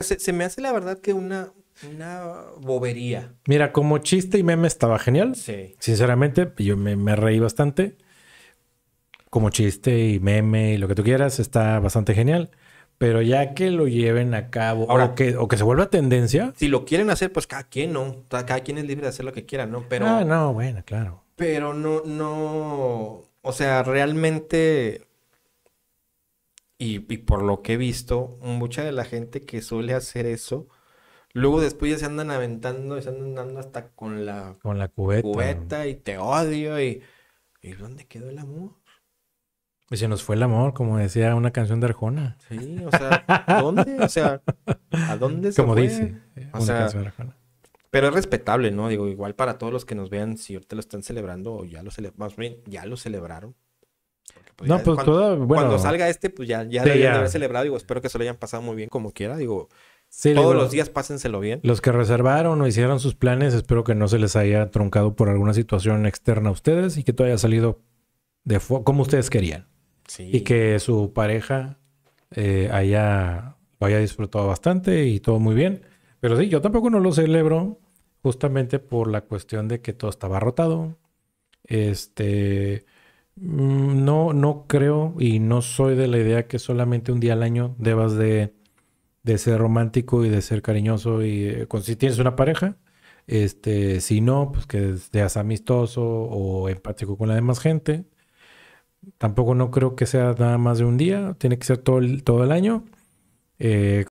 Se, me hace la verdad que una, una bobería. Mira, como chiste y meme estaba genial. Sí. Sinceramente, yo me, reí bastante. Como chiste y meme y lo que tú quieras, está bastante genial. Pero ya que lo lleven a cabo o, que, o que se vuelva tendencia. Si lo quieren hacer, pues cada quien no. Cada quien es libre de hacer lo que quiera, ¿no? Pero. Ah, no, bueno, claro. Pero no, no. O sea, realmente y, por lo que he visto, mucha de la gente que suele hacer eso, luego después ya se andan aventando y se andan dando hasta con la, con la cubeta. y te odio y, ¿dónde quedó el amor? Y se nos fue el amor, como decía una canción de Arjona. Sí, o sea, ¿dónde? O sea, ¿a dónde se Como fue? dice o canción de Arjona. Pero es respetable, ¿no? Digo, igual para todos los que nos vean, si ahorita lo están celebrando o ya lo, bien, ya lo celebraron, pues, no, pues, cuando, cuando salga este, pues ya, ya deberían haber celebrado. Digo, espero que se lo hayan pasado muy bien como quiera. Digo, todos los días pásenselo bien. Los que reservaron o hicieron sus planes, espero que no se les haya truncado por alguna situación externa a ustedes y que todo haya salido de como ustedes querían. Y que su pareja eh, haya, lo haya disfrutado bastante y todo muy bien. Pero sí, yo tampoco no lo celebro justamente por la cuestión de que todo estaba rotado. Este, Mm, no, no creo y no soy de la idea que solamente un día al año debas de, ser romántico y de ser cariñoso y eh, con, si tienes una pareja, este, si no, pues que seas amistoso o empático con la demás gente. Tampoco no creo que sea nada más de un día, tiene que ser todo el, todo el año. Eh,